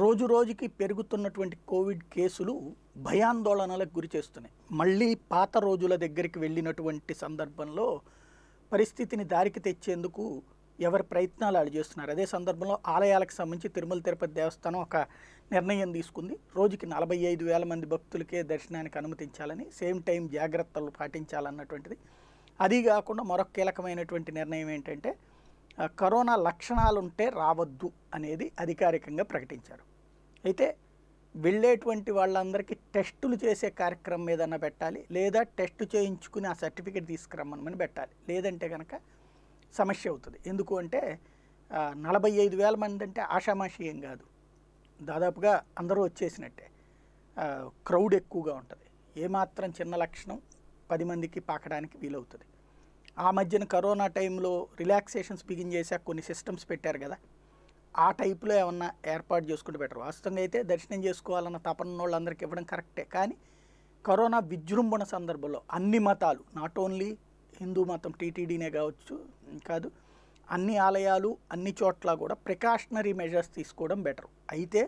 రోజు రోజుకి పెరుగుతున్నటువంటి కోవిడ్ కేసులు భయాందోళనలకు గురి చేస్తున్నాయి మళ్ళీ పాత రోజుల దగ్గరికి వెళ్ళినటువంటి సందర్భంలో పరిస్థితిని దారికి తెచ్చేందుకు ఎవరి ప్రయత్నాలు వాళ్ళు చేస్తున్నారు అదే సందర్భంలో ఆలయాలకు సంబంధించి తిరుమల తిరుపతి దేవస్థానం ఒక నిర్ణయం తీసుకుంది రోజుకి నలభై ఐదు వేల మంది భక్తులకే దర్శనానికి అనుమతించాలని సేమ్ టైం జాగ్రత్తలు పాటించాలన్నటువంటిది అది కాకుండా మరొక కీలకమైనటువంటి నిర్ణయం ఏంటంటే కరోనా లక్షణాలుంటే రావద్దు అనేది అధికారికంగా ప్రకటించారు అయితే వెళ్ళేటువంటి వాళ్ళందరికీ టెస్టులు చేసే కార్యక్రమం ఏదన్నా పెట్టాలి లేదా టెస్ట్ చేయించుకుని ఆ సర్టిఫికేట్ తీసుకురమ్మని పెట్టాలి లేదంటే కనుక సమస్య అవుతుంది ఎందుకు అంటే నలభై ఐదు వేల మంది అంటే ఆషామాషి ఏం కాదు దాదాపుగా అందరూ వచ్చేసినట్టే క్రౌడ్ ఎక్కువగా ఉంటుంది ఏమాత్రం చిన్న లక్షణం పది మందికి పాకడానికి వీలవుతుంది ఆ మధ్యన కరోనా టైంలో రిలాక్సేషన్స్ బిగిన్ చేశాక కొన్ని సిస్టమ్స్ పెట్టారు కదా ఆ టైప్లో ఏమన్నా ఏర్పాటు చేసుకుంటే బెటర్ వాస్తవంగా అయితే దర్శనం చేసుకోవాలన్న తపన వాళ్ళందరికీ ఇవ్వడం కరెక్టే కానీ కరోనా విజృంభణ సందర్భంలో అన్ని మతాలు నాట్ ఓన్లీ హిందూ మతం టీటీడీనే కావచ్చు కాదు అన్ని ఆలయాలు అన్ని చోట్ల కూడా ప్రికాషనరీ మెజర్స్ తీసుకోవడం బెటర్ అయితే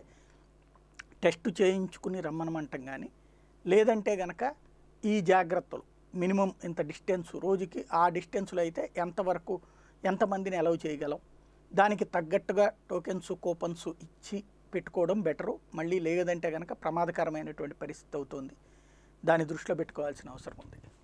టెస్ట్ చేయించుకుని రమ్మనమంటాం కానీ లేదంటే గనక ఈ జాగ్రత్తలు మినిమం ఇంత డిస్టెన్స్ రోజుకి ఆ డిస్టెన్స్లో అయితే ఎంతవరకు ఎంతమందిని అలౌ చేయగలం దానికి తగ్గట్టుగా టోకెన్స్ కూపన్స్ ఇచ్చి పెట్టుకోవడం బెటరు మళ్ళీ లేదంటే కనుక ప్రమాదకరమైనటువంటి పరిస్థితి అవుతుంది దాని దృష్టిలో పెట్టుకోవాల్సిన అవసరం ఉంది